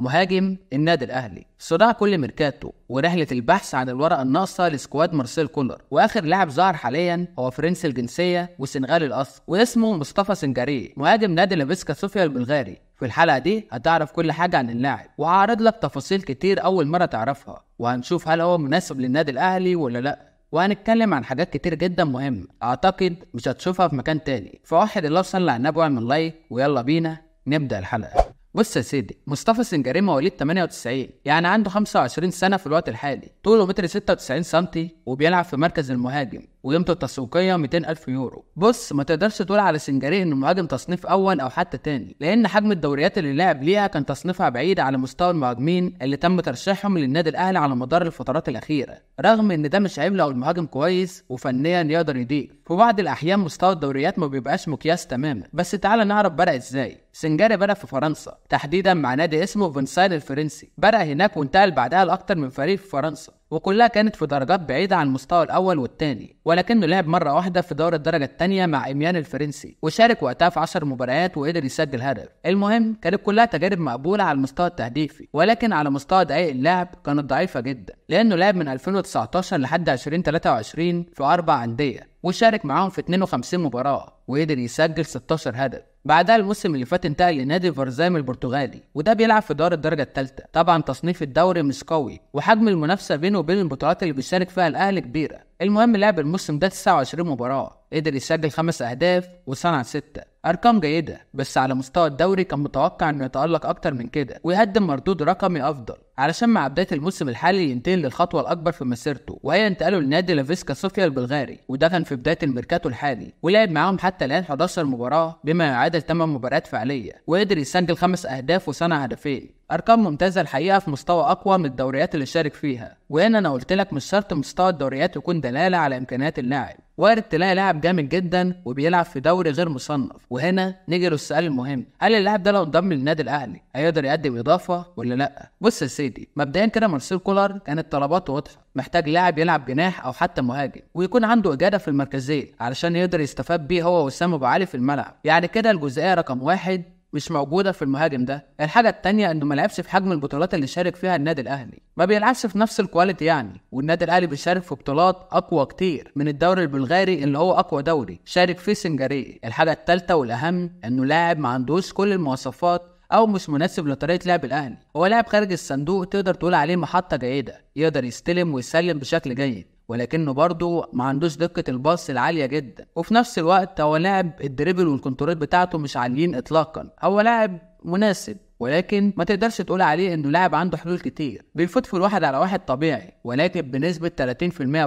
مهاجم النادي الاهلي صداع كل ميركاتو ورحله البحث عن الورقه الناقصه لسكواد مارسيل كولر واخر لاعب ظهر حاليا هو فرنسي الجنسيه وسنغالي الاصل واسمه مصطفى سنجاري مهاجم نادي لافيسكا صوفيا البلغاري في الحلقه دي هتعرف كل حاجه عن اللاعب وهعرض لك تفاصيل كتير اول مره تعرفها وهنشوف هل هو مناسب للنادي الاهلي ولا لا وهنتكلم عن حاجات كتير جدا مهمة أعتقد مش هتشوفها في مكان تاني فوحد الله وصلي على النبي واعمل لايك ويلا بينا نبدأ الحلقة بص يا سيدي مصطفى سنجاري مواليد 98 يعني عنده 25 سنة في الوقت الحالي طوله متر 96 سم وبيلعب في مركز المهاجم وقيمته التسويقيه 200000 يورو بص ما تقدرش تقول على سنجاريه انه مهاجم تصنيف اول او حتى تاني لان حجم الدوريات اللي لعب ليها كان تصنيفها بعيد على مستوى المهاجمين اللي تم ترشيحهم للنادي الاهلي على مدار الفترات الاخيره رغم ان ده مش عيب لو المهاجم كويس وفنيا يقدر يضيف في بعض الاحيان مستوى الدوريات ما بيبقاش مقياس تماما بس تعالى نعرف بدأ ازاي سنجاري بدأ في فرنسا تحديدا مع نادي اسمه فنساين الفرنسي بدأ هناك وانتقل بعدها لاكثر من فريق في فرنسا وكلها كانت في درجات بعيدة عن المستوى الأول والتاني ولكنه لعب مرة واحدة في دور الدرجة التانية مع إميان الفرنسي وشارك وقتها في 10 مباريات وقدر يسجل هدف المهم كانت كلها تجارب مقبولة على المستوى التهديفي ولكن على مستوى دقائق اللعب كانت ضعيفة جدا لأنه لعب من 2019 لحد 2023 في أربع أندية وشارك معاهم في 52 مباراة وقدر يسجل 16 هدف بعدها الموسم اللي فات انتقل لنادي فارزام البرتغالي وده بيلعب في دور الدرجه الثالثه طبعا تصنيف الدوري مش قوي وحجم المنافسه بينه وبين البطولات اللي بيشارك فيها الاهلي كبيره المهم لعب الموسم ده 29 مباراه قدر يسجل خمس اهداف وصنع سته أرقام جيدة بس على مستوى الدوري كان متوقع إنه يتألق أكتر من كده ويقدم مردود رقمي أفضل علشان مع بداية الموسم الحالي ينتهي للخطوة الأكبر في مسيرته وهي انتقاله لنادي لافيسكا صوفيا البلغاري وده كان في بداية الميركاتو الحالي ولعب معاهم حتى الآن 11 مباراة بما يعادل 8 مباريات فعلية وقدر يسجل خمس أهداف وصنع هدفين ارقام ممتازه الحقيقه في مستوى اقوى من الدوريات اللي شارك فيها وهنا انا قلت لك مش شرط مستوى الدوريات يكون دلاله على امكانيات اللاعب وارد تلاقي لاعب جامد جدا وبيلعب في دوري غير مصنف وهنا نيجي للسؤال المهم هل اللاعب ده لو انضم للنادي الاهلي هيقدر يقدم اضافه ولا لا بص يا سيدي مبدئيا كده مارسيل كولر كانت طلباته واضحه محتاج لاعب يلعب جناح او حتى مهاجم ويكون عنده اجاده في المركزيه علشان يقدر يستفاد بيه هو وسام ابو علي في الملعب يعني كده الجزئيه رقم واحد مش موجوده في المهاجم ده الحاجه الثانيه انه ما لعبش في حجم البطولات اللي شارك فيها النادي الاهلي ما بيلعبش في نفس الكواليتي يعني والنادي الاهلي بيشارك في بطولات اقوى كتير من الدوري البلغاري اللي هو اقوى دوري شارك فيه سنجاري الحاجه الثالثه والاهم انه لاعب ما عندوش كل المواصفات او مش مناسب لطريقه لعب الاهلي هو لاعب خارج الصندوق تقدر تقول عليه محطه جيده يقدر يستلم ويسلم بشكل جيد ولكنه برضه ما عندوش دقة الباص العالية جدا وفي نفس الوقت هو لاعب الدريبل والكنترول بتاعته مش عاليين اطلاقا هو لاعب مناسب ولكن ما تقدرش تقول عليه انه لاعب عنده حلول كتير بيفوت في الواحد على واحد طبيعي ولكن بنسبة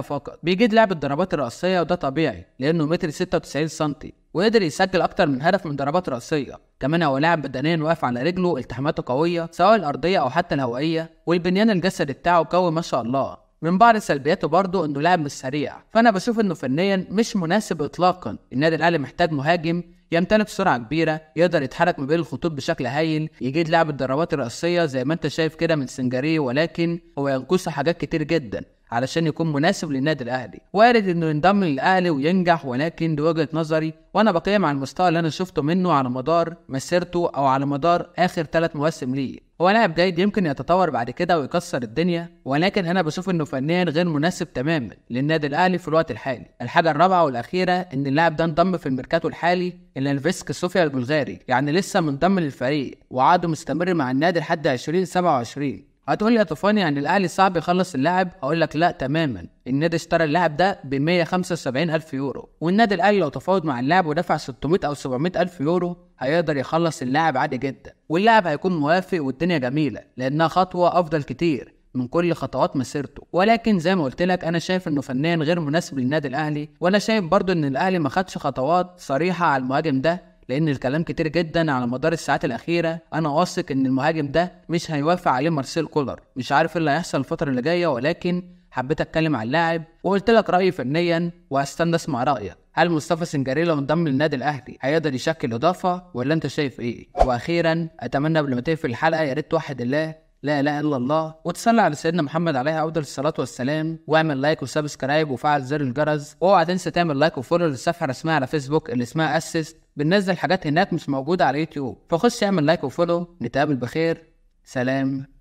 30% فقط بيجيد لعب الضربات الرأسية وده طبيعي لانه متر 96 سنتي وقدر يسجل اكتر من هدف من ضربات رأسية كمان هو لاعب بدنيا واقف على رجله التحاماته قوية سواء الأرضية أو حتى الهوائية والبنيان الجسدي بتاعه قوي ما شاء الله من بعض سلبياته برضه انه لاعب مش سريع فانا بشوف انه فنيا مش مناسب اطلاقا النادي الاهلي محتاج مهاجم يمتلك سرعه كبيره يقدر يتحرك ما بين الخطوط بشكل هايل يجيد لعب الضربات الراسيه زي ما انت شايف كده من سنجاريه ولكن هو ينقصه حاجات كتير جدا علشان يكون مناسب للنادي الاهلي وارد انه ينضم للاهلي وينجح ولكن دي وجهه نظري وانا بقيم على المستوى اللي انا شفته منه على مدار مسيرته او على مدار اخر ثلاث مواسم ليه هو لاعب جيد يمكن يتطور بعد كده ويكسر الدنيا ولكن انا بشوف انه فنيا غير مناسب تماما للنادي الاهلي في الوقت الحالي الحاجه الرابعه والاخيره ان اللاعب ده انضم في الميركاتو الحالي الى الفيسك صوفيا البلغاري يعني لسه منضم للفريق وعقده مستمر مع النادي لحد 2027 هتقول لي يا طوفان يعني الاهلي صعب يخلص اللاعب اقول لك لا تماما النادي اشترى اللاعب ده ب 175 الف يورو والنادي الاهلي لو تفاوض مع اللاعب ودفع 600 او 700 الف يورو هيقدر يخلص اللاعب عادي جدا واللاعب هيكون موافق والدنيا جميله لانها خطوه افضل كتير من كل خطوات مسيرته ولكن زي ما قلت لك انا شايف انه فنيا غير مناسب للنادي الاهلي وانا شايف برضه ان الاهلي ما خدش خطوات صريحه على المهاجم ده لان الكلام كتير جدا على مدار الساعات الاخيره انا واثق ان المهاجم ده مش هيوافق عليه مارسيل كولر مش عارف ايه اللي هيحصل الفتره اللي جايه ولكن حبيت اتكلم عن اللاعب وقلت لك رايي فنيا وهستنى اسمع رايك هل مصطفى سنجاري لو انضم للنادي الاهلي هيقدر يشكل اضافه ولا انت شايف ايه واخيرا اتمنى قبل ما تقفل الحلقه يا ريت توحد الله لا اله الا الله وتصلي على سيدنا محمد عليه افضل الصلاه والسلام واعمل لايك وسبسكرايب وفعل زر الجرس واوعى تنسى تعمل لايك وفولو للصفحه الرسميه على فيسبوك اللي اسمها اسست بننزل حاجات هناك مش موجودة على اليوتيوب فخش اعمل لايك وفولو نتقابل بخير سلام